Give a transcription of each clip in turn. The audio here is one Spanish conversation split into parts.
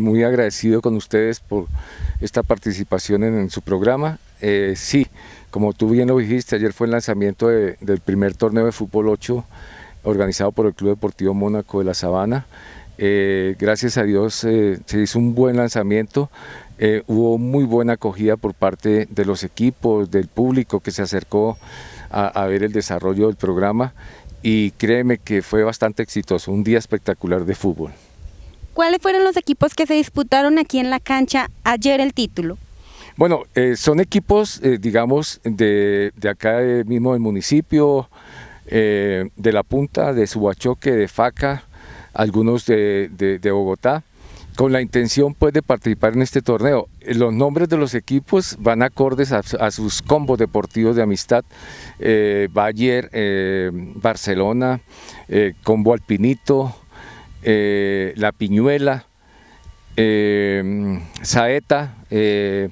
Muy agradecido con ustedes por esta participación en, su programa. Eh, sí, como tú bien lo dijiste, ayer fue el lanzamiento del primer torneo de fútbol 8 organizado por el Club Deportivo Mónaco de La Sabana. Eh, gracias a Dios eh, se hizo un buen lanzamiento, hubo muy buena acogida por parte de los equipos, del público que se acercó a ver el desarrollo del programa y créeme que fue bastante exitoso, un día espectacular de fútbol. ¿Cuáles fueron los equipos que se disputaron aquí en la cancha ayer el título? Bueno, eh, son equipos, eh, digamos, de, de acá mismo del municipio, eh, de La Punta, de Subachoque, de Faca, algunos de, de, Bogotá, con la intención pues de participar en este torneo. Los nombres de los equipos van acordes a, sus combos deportivos de amistad, Bayer, Barcelona, Combo Alpinito, eh, la piñuela, eh, saeta, eh,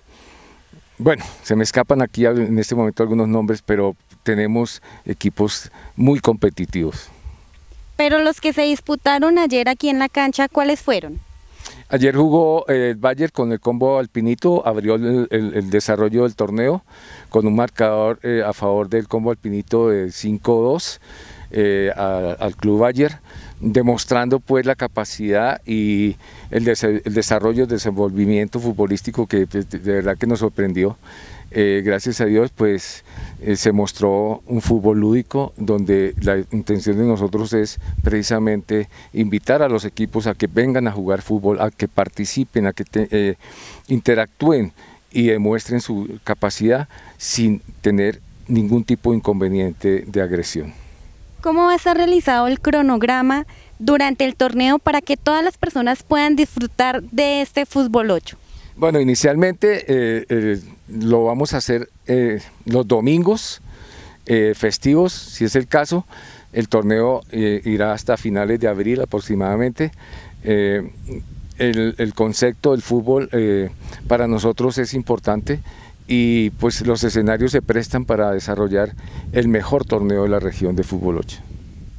bueno, se me escapan aquí en este momento algunos nombres, pero tenemos equipos muy competitivos. Pero los que se disputaron ayer aquí en la cancha, ¿cuáles fueron? Ayer jugó el Bayer con el combo alpinito, abrió el, desarrollo del torneo con un marcador a favor del combo alpinito de 5-2. Eh, al Club ayer, demostrando pues la capacidad y el, el desarrollo, el desenvolvimiento futbolístico que de verdad que nos sorprendió. Eh, gracias a Dios, pues eh, se mostró un fútbol lúdico donde la intención de nosotros es precisamente invitar a los equipos a que vengan a jugar fútbol, a que participen, a que interactúen y demuestren su capacidad sin tener ningún tipo de inconveniente de agresión. ¿Cómo va a ser realizado el cronograma durante el torneo para que todas las personas puedan disfrutar de este fútbol 8? Bueno, inicialmente eh, eh, lo vamos a hacer eh, los domingos festivos, si es el caso. El torneo irá hasta finales de abril aproximadamente. el, concepto del fútbol para nosotros es importante y pues los escenarios se prestan para desarrollar el mejor torneo de la región de fútbol 8.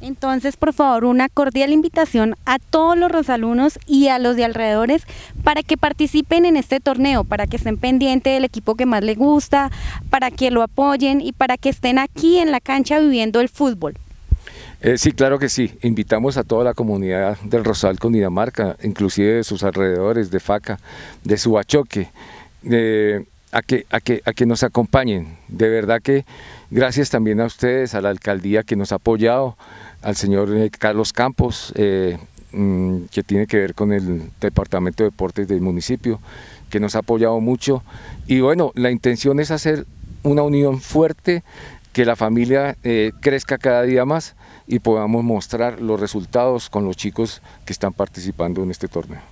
Entonces, por favor, una cordial invitación a todos los rosalunos y a los de alrededores para que participen en este torneo, para que estén pendientes del equipo que más les gusta, para que lo apoyen y para que estén aquí en la cancha viviendo el fútbol. Eh, sí, claro que sí. Invitamos a toda la comunidad del Rosal con Dinamarca, inclusive de sus alrededores, de Faca, de Subachoque, de a que, a, que, a nos acompañen. De verdad que gracias también a ustedes, a la alcaldía que nos ha apoyado, al señor eh, Carlos Campos, eh, mm, que tiene que ver con el Departamento de Deportes del municipio, que nos ha apoyado mucho. Y bueno, la intención es hacer una unión fuerte, que la familia eh, crezca cada día más y podamos mostrar los resultados con los chicos que están participando en este torneo.